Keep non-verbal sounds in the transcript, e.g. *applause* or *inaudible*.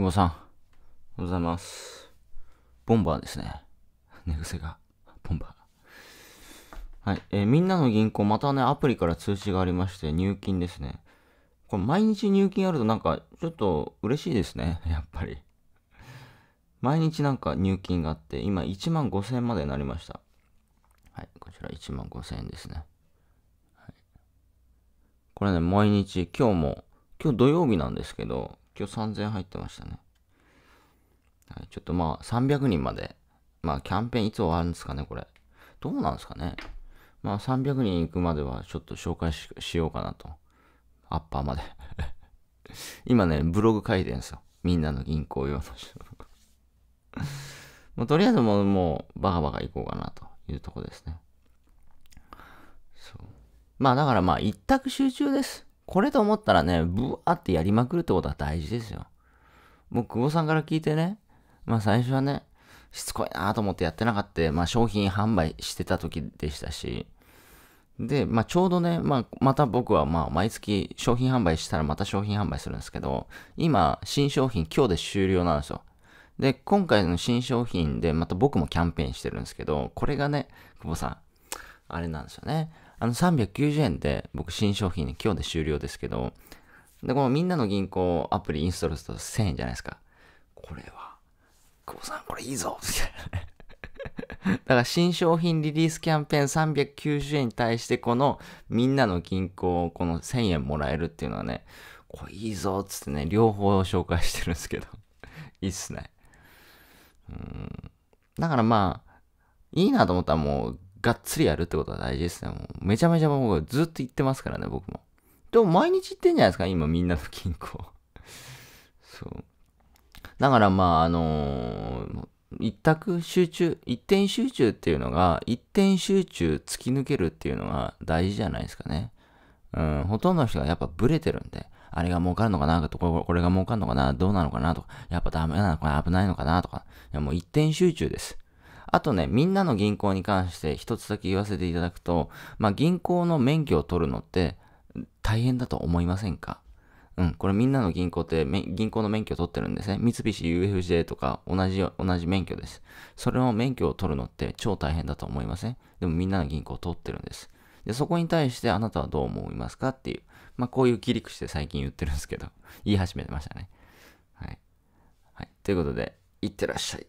久保さん。おはようございます。ボンバーですね。*laughs* 寝癖が。ボンバー。はい。えー、みんなの銀行、またね、アプリから通知がありまして、入金ですね。これ、毎日入金あるとなんか、ちょっと嬉しいですね。*laughs* やっぱり。毎日なんか入金があって、今1万5000円までになりました。はい。こちら1万5000円ですね。これね、毎日、今日も、今日土曜日なんですけど、今日3000入ってましたね。はい、ちょっとまあ300人まで、まあキャンペーンいつ終わるんですかね、これ。どうなんですかね。まあ300人行くまではちょっと紹介しようかなと。アッパーまで *laughs* 今ね、ブログ書いてるんですよ。みんなの銀行用の *laughs* もうとりあえずもう、もうバカバカ行こうかなというとこですね。そう。まあだからまあ一択集中です。これと思ったらね、ブワーってやりまくるってことは大事ですよ。もう久保さんから聞いてね、まあ最初はね、しつこいなと思ってやってなかった、まあ商品販売してた時でしたし、で、まあちょうどね、まあまた僕はまあ毎月商品販売したらまた商品販売するんですけど、今新商品今日で終了なんですよ。で、今回の新商品でまた僕もキャンペーンしてるんですけど、これがね、久保さん、あれなんですよね。あの390円で僕新商品、ね、今日で終了ですけど、で、このみんなの銀行アプリインストールすると1000円じゃないですか。これは、久保さんこれいいぞ *laughs* だから新商品リリースキャンペーン390円に対してこのみんなの銀行この1000円もらえるっていうのはね、これいいぞっつってね、両方紹介してるんですけど *laughs* いいっすね。うん。だからまあ、いいなと思ったらもうがっつりやるってことは大事ですね。もうめちゃめちゃもうずっと言ってますからね、僕も。でも毎日行ってんじゃないですか、今みんなの均衡 *laughs* そう。だからまあ、あのー、一択集中、一点集中っていうのが、一点集中突き抜けるっていうのが大事じゃないですかね。うん、ほとんどの人がやっぱブレてるんで、あれが儲かるのかなとこれが儲かるのかなどうなのかなとか、やっぱダメなのかな危ないのかなとか、いやもう一点集中です。あとね、みんなの銀行に関して一つだけ言わせていただくと、まあ、銀行の免許を取るのって大変だと思いませんかうん、これみんなの銀行って銀行の免許を取ってるんですね。三菱 UFJ とか同じ、同じ免許です。それの免許を取るのって超大変だと思いません、でもみんなの銀行を取ってるんです。で、そこに対してあなたはどう思いますかっていう、まあこういう切り口で最近言ってるんですけど、言い始めてましたね。はい。はい。ということで、いってらっしゃい。